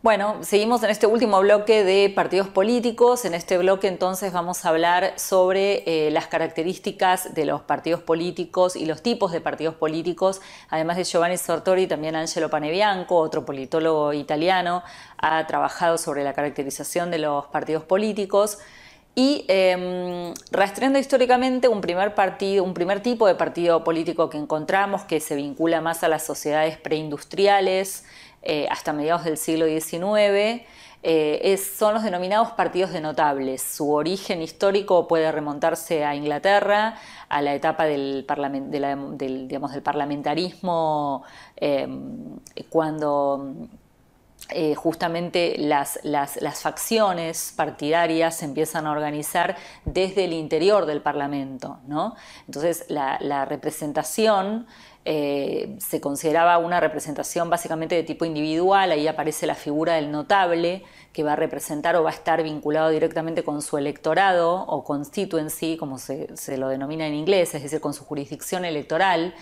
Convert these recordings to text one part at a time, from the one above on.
Bueno, seguimos en este último bloque de partidos políticos. En este bloque entonces vamos a hablar sobre eh, las características de los partidos políticos y los tipos de partidos políticos. Además de Giovanni Sartori, también Angelo Panebianco, otro politólogo italiano, ha trabajado sobre la caracterización de los partidos políticos. Y em, rastreando históricamente un primer partido, un primer tipo de partido político que encontramos que se vincula más a las sociedades preindustriales, eh, hasta mediados del siglo XIX, eh, son los denominados partidos de notables. Su origen histórico puede remontarse a Inglaterra, a la etapa del, digamos, del parlamentarismo, eh, cuando justamente las, las, facciones partidarias se empiezan a organizar desde el interior del Parlamento. Entonces, la representación eh, se consideraba una representación básicamente de tipo individual, ahí aparece la figura del notable que va a representar o va a estar vinculado directamente con su electorado o constituency, como se, lo denomina en inglés, es decir, con su jurisdicción electoral.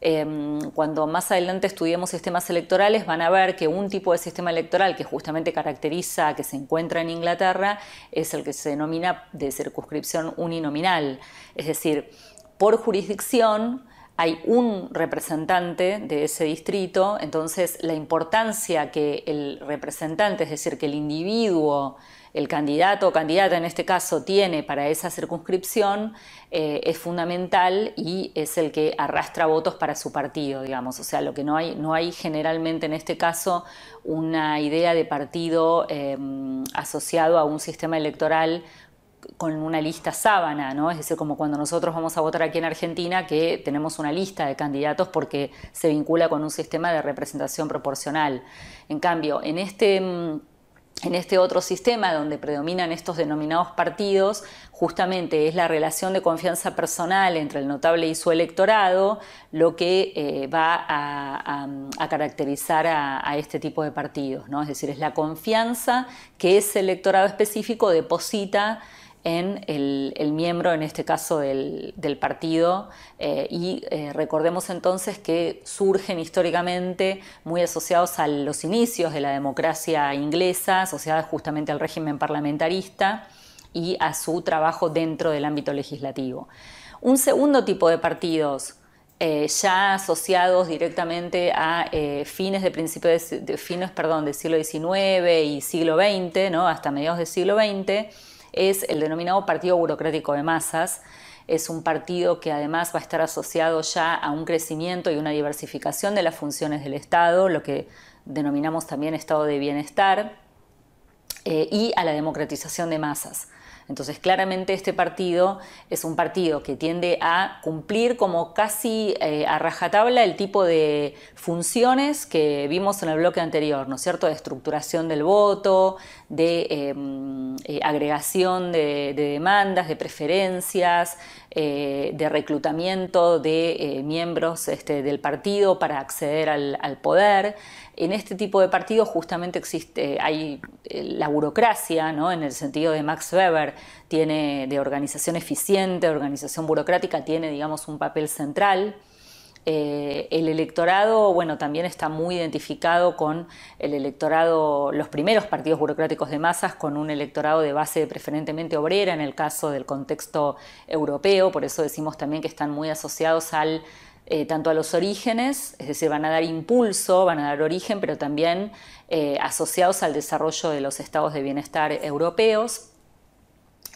Em, cuando más adelante estudiemos sistemas electorales, van a ver que un tipo de sistema electoral que justamente caracteriza, que se encuentra en Inglaterra, es el que se denomina de circunscripción uninominal. Es decir, por jurisdicción hay un representante de ese distrito, entonces la importancia que el representante, es decir, que el individuo, el candidato o candidata en este caso tiene para esa circunscripción eh, es fundamental y es el que arrastra votos para su partido, digamos. O sea, lo que no hay, no hay generalmente en este caso una idea de partido eh, asociado a un sistema electoral con una lista sábana, ¿no? Es decir, como cuando nosotros vamos a votar aquí en Argentina, que tenemos una lista de candidatos porque se vincula con un sistema de representación proporcional. En cambio, en este, mm, en este otro sistema donde predominan estos denominados partidos, justamente es la relación de confianza personal entre el notable y su electorado lo que eh, va a, caracterizar a, este tipo de partidos, ¿no? Es decir, es la confianza que ese electorado específico deposita en el, miembro, en este caso del, partido. Eh, y eh, recordemos entonces que surgen históricamente muy asociados a los inicios de la democracia inglesa, asociados justamente al régimen parlamentarista y a su trabajo dentro del ámbito legislativo. Un segundo tipo de partidos eh, ya asociados directamente a fines de principio de, fines, perdón, del siglo XIX y siglo XX, hasta mediados del siglo XX, es el denominado Partido Burocrático de Masas. Es un partido que además va a estar asociado ya a un crecimiento y una diversificación de las funciones del Estado, lo que denominamos también Estado de Bienestar. Eh, y a la democratización de masas. Entonces, claramente este partido es un partido que tiende a cumplir como casi eh, a rajatabla el tipo de funciones que vimos en el bloque anterior, ¿no es cierto? De estructuración del voto, de em, eh, agregación de, demandas, de preferencias, de reclutamiento de miembros este, del partido para acceder al, poder en este tipo de partido justamente existe, hay, la, burocracia, ¿no? en el sentido de Max Weber, tiene de organización eficiente, organización burocrática, tiene, digamos, un papel central. Eh, el electorado, bueno, también está muy identificado con el electorado, los primeros partidos burocráticos de masas, con un electorado de base preferentemente obrera en el caso del contexto europeo, por eso decimos también que están muy asociados al eh, tanto a los orígenes, es decir, van a dar impulso, van a dar origen, pero también eh, asociados al desarrollo de los estados de bienestar europeos.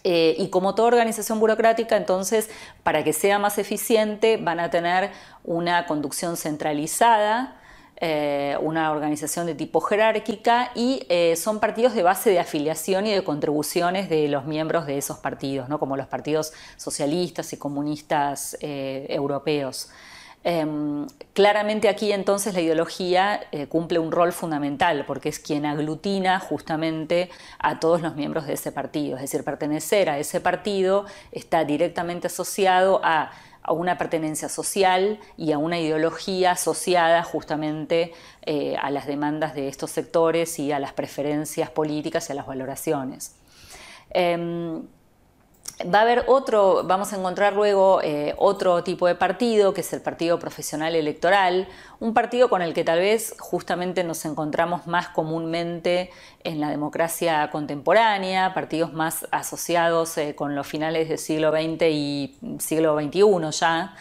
Eh, y como toda organización burocrática, entonces, para que sea más eficiente, van a tener una conducción centralizada, una organización de tipo jerárquica y son partidos de base de afiliación y de contribuciones de los miembros de esos partidos, ¿no? como los partidos socialistas y comunistas europeos. Em, claramente aquí entonces la ideología eh, cumple un rol fundamental porque es quien aglutina justamente a todos los miembros de ese partido. Es decir, pertenecer a ese partido está directamente asociado a, una pertenencia social y a una ideología asociada justamente eh, a las demandas de estos sectores y a las preferencias políticas y a las valoraciones. Em, Va a haber otro, vamos a encontrar luego eh, otro tipo de partido, que es el Partido Profesional Electoral, un partido con el que tal vez justamente nos encontramos más comúnmente en la democracia contemporánea, partidos más asociados eh, con los finales del siglo XX y siglo XXI ya.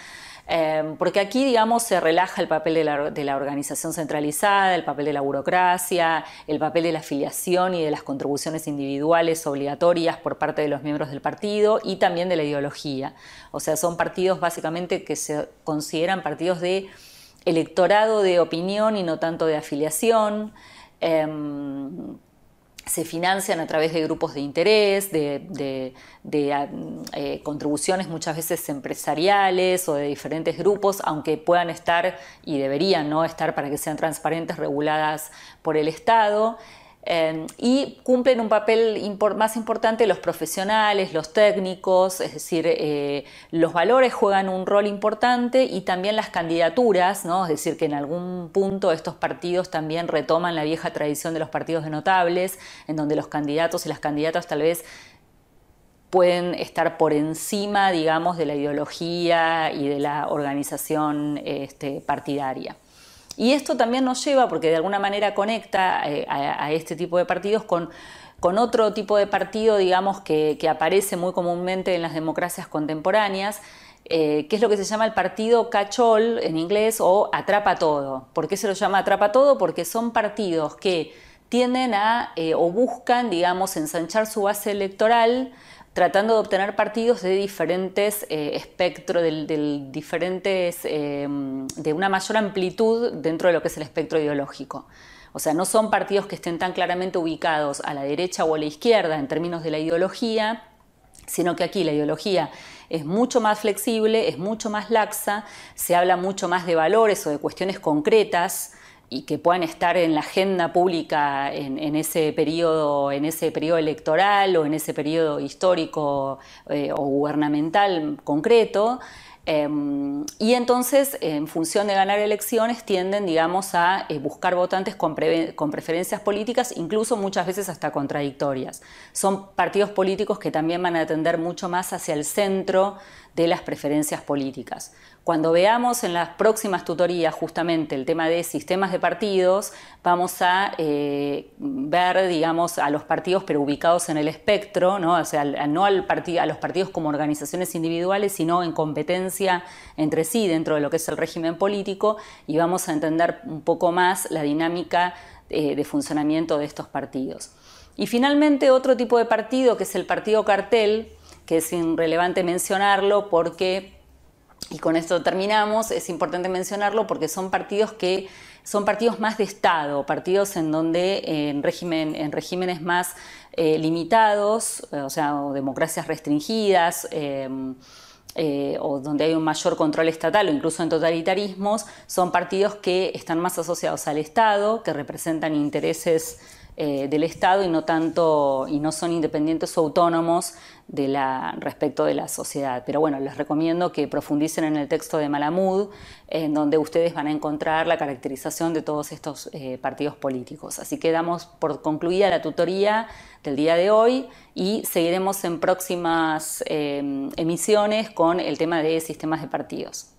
Em, porque aquí, digamos, se relaja el papel de la, organización centralizada, el papel de la burocracia, el papel de la afiliación y de las contribuciones individuales obligatorias por parte de los miembros del partido y también de la ideología. O sea, son partidos básicamente que se consideran partidos de electorado de opinión y no tanto de afiliación. Em, se financian a través de grupos de interés, de, ah, eh, contribuciones muchas veces empresariales o de diferentes grupos, aunque puedan estar y deberían no estar para que sean transparentes, reguladas por el Estado. Em, y cumplen un papel más importante los profesionales, los técnicos, es decir, eh, los valores juegan un rol importante y también las candidaturas, es decir, que en algún punto estos partidos también retoman la vieja tradición de los partidos de notables, en donde los candidatos y las candidatas tal vez pueden estar por encima, digamos, de la ideología y de la organización este, partidaria. Y esto también nos lleva, porque de alguna manera conecta eh, a, este tipo de partidos con, otro tipo de partido, digamos, que, aparece muy comúnmente en las democracias contemporáneas, eh, que es lo que se llama el partido cachol en inglés o atrapa todo. ¿Por qué se lo llama atrapa todo? Porque son partidos que tienden a eh, o buscan, digamos, ensanchar su base electoral tratando de obtener partidos de diferentes eh, espectros diferentes, eh, de una mayor amplitud dentro de lo que es el espectro ideológico. O sea, no son partidos que estén tan claramente ubicados a la derecha o a la izquierda en términos de la ideología, sino que aquí la ideología es mucho más flexible, es mucho más laxa, se habla mucho más de valores o de cuestiones concretas y que puedan estar en la agenda pública en, ese periodo, en ese periodo electoral o en ese periodo histórico eh, o gubernamental concreto. Em, y entonces, en función de ganar elecciones, tienden, digamos, a eh, buscar votantes con, con, preferencias políticas, incluso muchas veces hasta contradictorias. Son partidos políticos que también van a tender mucho más hacia el centro de las preferencias políticas. Cuando veamos en las próximas tutorías justamente el tema de sistemas de partidos, vamos a eh, ver, digamos, a los partidos pero ubicados en el espectro, ¿no? o sea, no a los partidos como organizaciones individuales, sino en competencia entre sí dentro de lo que es el régimen político y vamos a entender un poco más la dinámica eh, de funcionamiento de estos partidos. Y finalmente otro tipo de partido que es el partido cartel, que es irrelevante mencionarlo porque y con esto terminamos, es importante mencionarlo porque son partidos que son partidos más de Estado, partidos en donde en, régimen, en regímenes más eh, limitados, eh, o sea, democracias restringidas, em, eh, o donde hay un mayor control estatal o incluso en totalitarismos, son partidos que están más asociados al Estado, que representan intereses eh, del Estado y no tanto y no son independientes o autónomos de la, respecto de la sociedad. Pero bueno, les recomiendo que profundicen en el texto de Malamud, en donde ustedes van a encontrar la caracterización de todos estos eh, partidos políticos. Así que damos por concluida la tutoría del día de hoy y seguiremos en próximas eh, emisiones con el tema de sistemas de partidos.